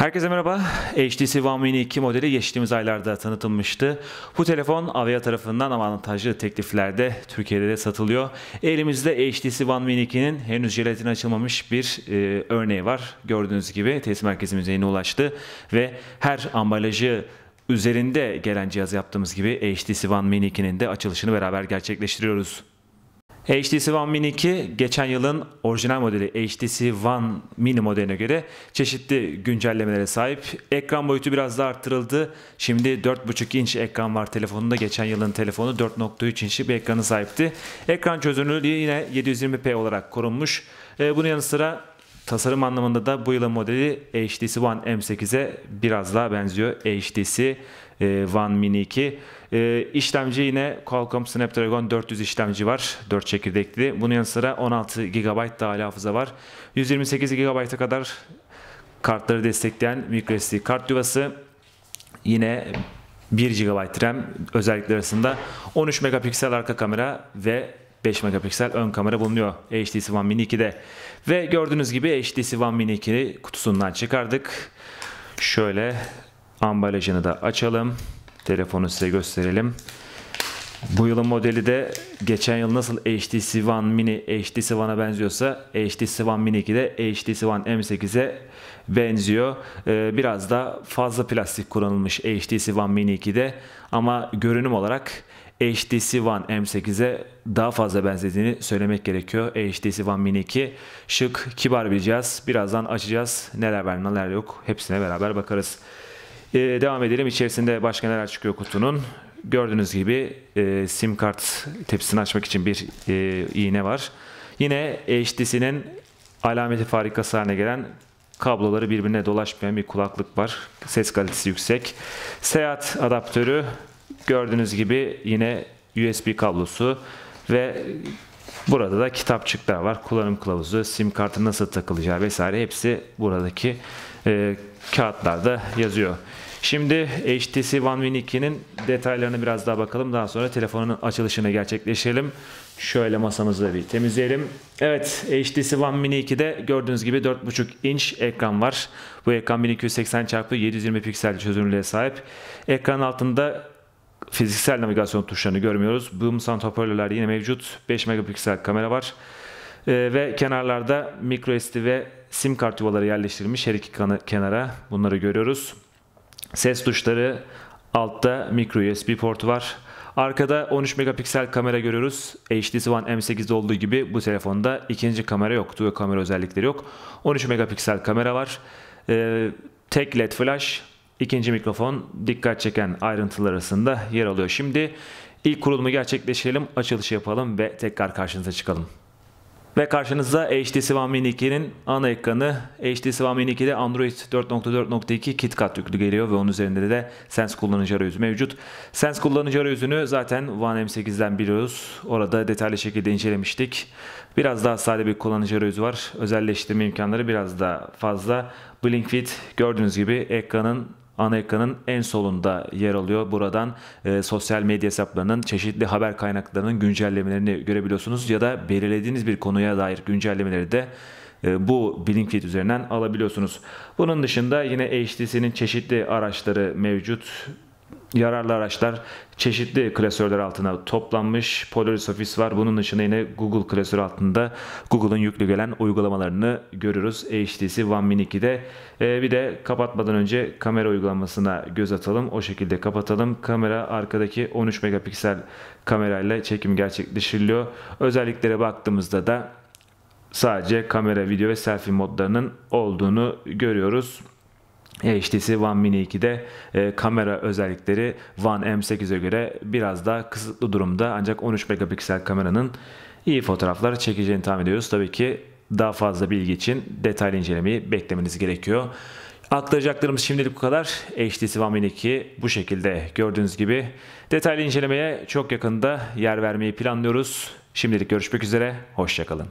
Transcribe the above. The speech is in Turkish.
Herkese merhaba. HTC One Mini 2 modeli geçtiğimiz aylarda tanıtılmıştı. Bu telefon Avia tarafından avantajlı tekliflerde Türkiye'de de satılıyor. Elimizde HTC One Mini 2'nin henüz jelatin açılmamış bir e, örneği var. Gördüğünüz gibi teslim merkezimize yeni ulaştı ve her ambalajı üzerinde gelen cihaz yaptığımız gibi HTC One Mini 2'nin de açılışını beraber gerçekleştiriyoruz. HTC One Mini 2 geçen yılın orijinal modeli HTC One Mini modeline göre çeşitli güncellemelere sahip. Ekran boyutu biraz daha arttırıldı. Şimdi 4.5 inç ekran var telefonunda. Geçen yılın telefonu 4.3 inçli bir ekranı sahipti. Ekran çözünürlüğü yine 720p olarak korunmuş. Ee, bunun yanı sıra tasarım anlamında da bu yılın modeli HTC One M8'e biraz daha benziyor. HTC e, One Mini 2. E, işlemci yine Qualcomm Snapdragon 400 işlemci var. 4 çekirdekli. Bunun yanı sıra 16 GB dahili hafıza var. 128 GB'a kadar kartları destekleyen microSD kart yuvası. Yine 1 GB RAM özellikler arasında 13 megapiksel arka kamera ve 5 megapiksel ön kamera bulunuyor HTC One Mini 2'de. Ve gördüğünüz gibi HTC One Mini 2'yi kutusundan çıkardık. Şöyle ambalajını da açalım. Telefonu size gösterelim. Bu yılın modeli de geçen yıl nasıl HTC One Mini HTC One'a benziyorsa HTC One Mini 2 de HTC One M8'e benziyor. Ee, biraz da fazla plastik kullanılmış HTC One Mini 2'de ama görünüm olarak HTC One M8'e daha fazla benzediğini söylemek gerekiyor. HTC One Mini 2 şık, kibar bir cihaz. Birazdan açacağız. Neler var neler yok hepsine beraber bakarız. Ee, devam edelim. İçerisinde başka neler çıkıyor kutunun. Gördüğünüz gibi e, sim kart tepsisini açmak için bir e, iğne var. Yine HDC'nin alameti farikası haline gelen kabloları birbirine dolaşmayan bir kulaklık var. Ses kalitesi yüksek. Seyahat adaptörü gördüğünüz gibi yine USB kablosu ve burada da kitapçıklar var. Kullanım kılavuzu, sim kartı nasıl takılacağı vesaire hepsi buradaki e, kağıtlarda yazıyor. Şimdi HTC One Win 2'nin detaylarını biraz daha bakalım. Daha sonra telefonun açılışını gerçekleştirelim. Şöyle masamızı da bir temizleyelim. Evet HTC One Mini 2'de gördüğünüz gibi 4.5 inç ekran var. Bu ekran 1280x720 piksel çözünürlüğe sahip. Ekran altında fiziksel navigasyon tuşlarını görmüyoruz. Boom sound hoparlörler yine mevcut. 5 megapiksel kamera var. Ee, ve kenarlarda microSD ve sim kart yuvaları yerleştirilmiş her iki kenara bunları görüyoruz. Ses tuşları altta micro USB portu var. Arkada 13 megapiksel kamera görüyoruz. HTC One M8'de olduğu gibi bu telefonda ikinci kamera yok. Dual kamera özellikleri yok. 13 megapiksel kamera var. Ee, tek led flash, ikinci mikrofon dikkat çeken ayrıntılar arasında yer alıyor. Şimdi ilk kurulumu gerçekleştirelim, açılışı yapalım ve tekrar karşınıza çıkalım. Ve karşınızda HTC One Mini 2'nin ana ekranı. HTC One Mini 2'de Android 4.4.2 KitKat yüklü geliyor ve onun üzerinde de Sense kullanıcı arayüzü mevcut. Sense kullanıcı arayüzünü zaten One M8'den biliyoruz. Orada detaylı şekilde incelemiştik. Biraz daha sade bir kullanıcı arayüzü var. Özelleştirme imkanları biraz daha fazla. Blinkfit gördüğünüz gibi ekranın ana ekranın en solunda yer alıyor. Buradan e, sosyal medya hesaplarının çeşitli haber kaynaklarının güncellemelerini görebiliyorsunuz ya da belirlediğiniz bir konuya dair güncellemeleri de e, bu Blinkit üzerinden alabiliyorsunuz. Bunun dışında yine HTC'nin çeşitli araçları mevcut yararlı araçlar çeşitli klasörler altına toplanmış. Polaris Office var. Bunun dışında yine Google klasörü altında Google'ın yüklü gelen uygulamalarını görürüz. HTC One Mini 2'de. Ee, bir de kapatmadan önce kamera uygulamasına göz atalım. O şekilde kapatalım. Kamera arkadaki 13 megapiksel kamerayla çekim gerçekleştiriliyor. Özelliklere baktığımızda da sadece kamera, video ve selfie modlarının olduğunu görüyoruz. HTC One Mini 2'de e, kamera özellikleri One M8'e göre biraz daha kısıtlı durumda ancak 13 megapiksel kameranın iyi fotoğraflar çekeceğini tahmin ediyoruz. Tabii ki daha fazla bilgi için detaylı incelemeyi beklemeniz gerekiyor. Aktaracaklarımız şimdilik bu kadar. HTC One Mini 2 bu şekilde gördüğünüz gibi. Detaylı incelemeye çok yakında yer vermeyi planlıyoruz. Şimdilik görüşmek üzere, hoşçakalın.